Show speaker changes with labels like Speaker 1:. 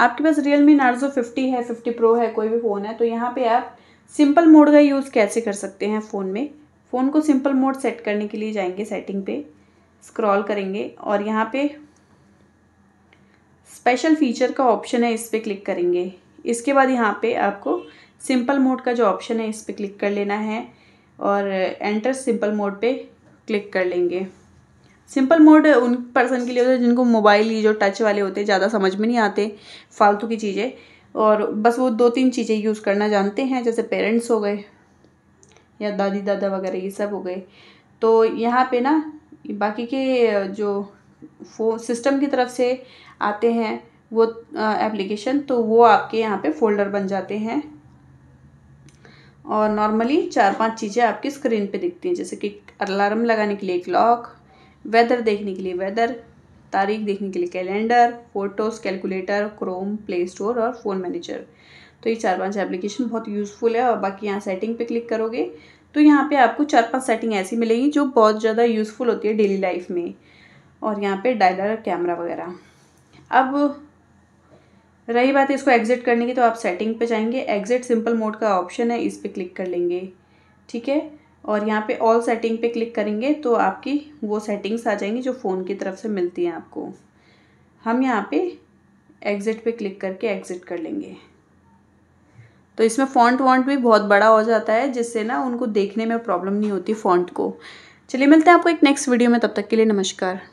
Speaker 1: आपके पास Realme Narzo fifty है फिफ्टी प्रो है कोई भी फ़ोन है तो यहाँ पे आप सिंपल मोड का यूज़ कैसे कर सकते हैं फ़ोन में फ़ोन को सिंपल मोड सेट करने के लिए जाएंगे सेटिंग पे स्क्रॉल करेंगे और यहाँ पे स्पेशल फीचर का ऑप्शन है इस पर क्लिक करेंगे इसके बाद यहाँ पे आपको सिंपल मोड का जो ऑप्शन है इस पर क्लिक कर लेना है और एंटर सिंपल मोड पे क्लिक कर लेंगे सिंपल मोड उन पर्सन के लिए होता है जिनको मोबाइल ये जो टच वाले होते हैं ज़्यादा समझ में नहीं आते फालतू की चीज़ें और बस वो दो तीन चीज़ें यूज़ करना जानते हैं जैसे पेरेंट्स हो गए या दादी दादा वगैरह ये सब हो गए तो यहाँ पे ना बाकी के जो फो सिस्टम की तरफ से आते हैं वो एप्लीकेशन तो वो आपके यहाँ पे फोल्डर बन जाते हैं और नॉर्मली चार पांच चीज़ें आपकी स्क्रीन पे दिखती हैं जैसे कि अलार्म लगाने के लिए क्लॉक वेदर देखने के लिए वेदर तारीख देखने के लिए calendar photos calculator Chrome Play Store और फ़ोन मैनेजर तो ये चार पांच एप्लीकेशन बहुत यूज़फुल है और बाकी यहाँ सेटिंग पे क्लिक करोगे तो यहाँ पे आपको चार पांच सेटिंग ऐसी मिलेगी जो बहुत ज़्यादा यूज़फुल होती है डेली लाइफ में और यहाँ पे डायलर कैमरा वगैरह अब रही बात इसको एग्जिट करने की तो आप सेटिंग पे जाएंगे एग्जिट सिंपल मोड का ऑप्शन है इस पर क्लिक कर लेंगे ठीक है और यहाँ पे ऑल सेटिंग पे क्लिक करेंगे तो आपकी वो सेटिंग्स आ जाएंगी जो फ़ोन की तरफ से मिलती हैं आपको हम यहाँ पे एग्ज़िट पे क्लिक करके एग्ज़िट कर लेंगे तो इसमें फ़ॉन्ट वॉन्ट भी बहुत बड़ा हो जाता है जिससे ना उनको देखने में प्रॉब्लम नहीं होती फ़ॉन्ट को चलिए मिलते हैं आपको एक नेक्स्ट वीडियो में तब तक के लिए नमस्कार